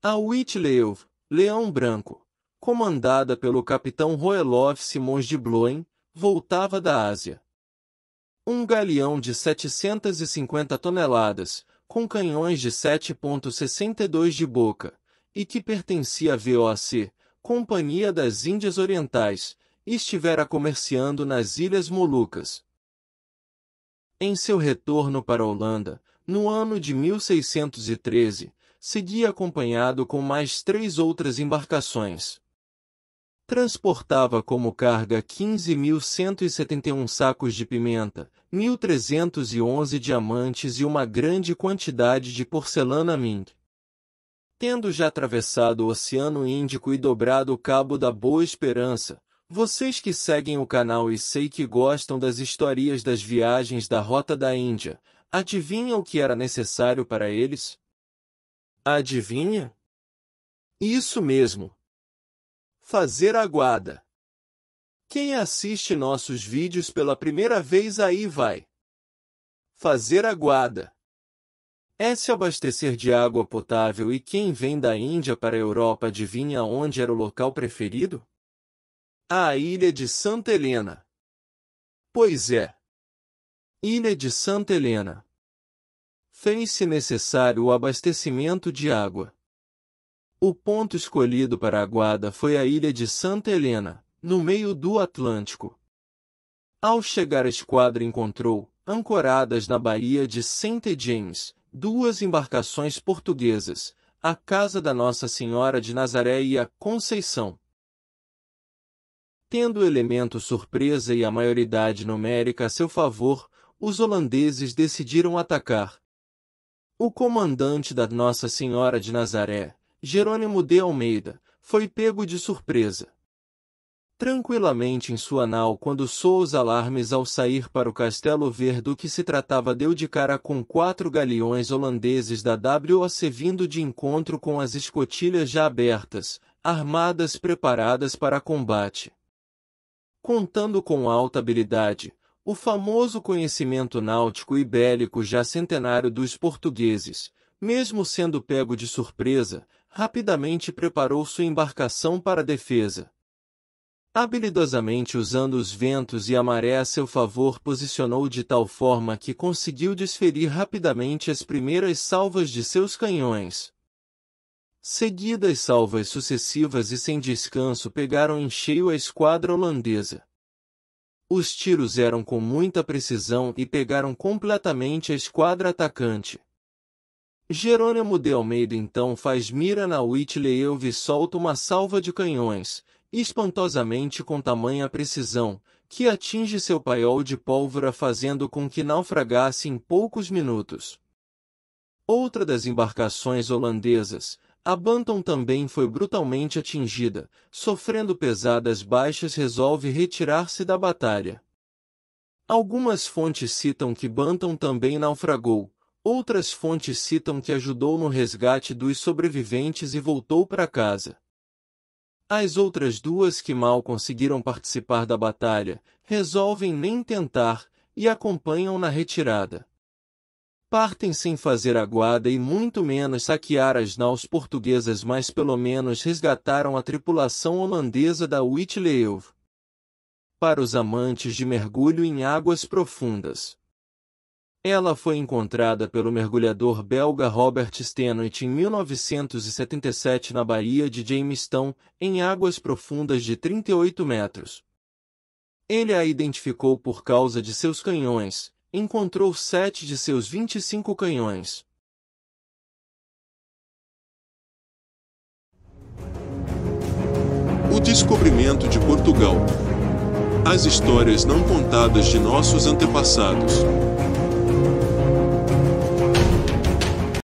A Witleuv, Leão Branco, comandada pelo capitão Roelof Simões de Bloem, voltava da Ásia. Um galeão de 750 toneladas, com canhões de 7.62 de boca, e que pertencia à VOC, Companhia das Índias Orientais, estivera comerciando nas Ilhas Molucas. Em seu retorno para a Holanda, no ano de 1613, seguia acompanhado com mais três outras embarcações. Transportava como carga 15.171 sacos de pimenta, 1.311 diamantes e uma grande quantidade de porcelana Ming. Tendo já atravessado o Oceano Índico e dobrado o Cabo da Boa Esperança, vocês que seguem o canal e sei que gostam das histórias das viagens da Rota da Índia, adivinham o que era necessário para eles? Adivinha? Isso mesmo. Fazer aguada. Quem assiste nossos vídeos pela primeira vez aí vai. Fazer aguada. É se abastecer de água potável e quem vem da Índia para a Europa adivinha onde era o local preferido? A Ilha de Santa Helena. Pois é. Ilha de Santa Helena fez-se necessário o abastecimento de água. O ponto escolhido para a guarda foi a ilha de Santa Helena, no meio do Atlântico. Ao chegar a esquadra encontrou, ancoradas na baía de St. James, duas embarcações portuguesas, a Casa da Nossa Senhora de Nazaré e a Conceição. Tendo o elemento surpresa e a maioridade numérica a seu favor, os holandeses decidiram atacar, o comandante da Nossa Senhora de Nazaré, Jerônimo de Almeida, foi pego de surpresa. Tranquilamente em sua nau quando soou os alarmes ao sair para o Castelo Verde que se tratava deu de cara com quatro galeões holandeses da WOC vindo de encontro com as escotilhas já abertas, armadas preparadas para combate. Contando com alta habilidade, o famoso conhecimento náutico e bélico já centenário dos portugueses, mesmo sendo pego de surpresa, rapidamente preparou sua embarcação para a defesa. Habilidosamente usando os ventos e a maré a seu favor, posicionou de tal forma que conseguiu desferir rapidamente as primeiras salvas de seus canhões. Seguidas salvas sucessivas e sem descanso pegaram em cheio a esquadra holandesa. Os tiros eram com muita precisão e pegaram completamente a esquadra atacante. Jerônimo de Almeida então faz mira na Whitleyeuv e solta uma salva de canhões, espantosamente com tamanha precisão, que atinge seu paiol de pólvora fazendo com que naufragasse em poucos minutos. Outra das embarcações holandesas, a Bantam também foi brutalmente atingida, sofrendo pesadas baixas resolve retirar-se da batalha. Algumas fontes citam que Bantam também naufragou, outras fontes citam que ajudou no resgate dos sobreviventes e voltou para casa. As outras duas que mal conseguiram participar da batalha, resolvem nem tentar, e acompanham na retirada partem sem fazer aguada e muito menos saquear as naus portuguesas, mas pelo menos resgataram a tripulação holandesa da Witleuv. Para os amantes de mergulho em águas profundas. Ela foi encontrada pelo mergulhador belga Robert Stenoit em 1977 na Baía de Jamestown, em águas profundas de 38 metros. Ele a identificou por causa de seus canhões, encontrou sete de seus vinte e cinco canhões. O descobrimento de Portugal. As histórias não contadas de nossos antepassados.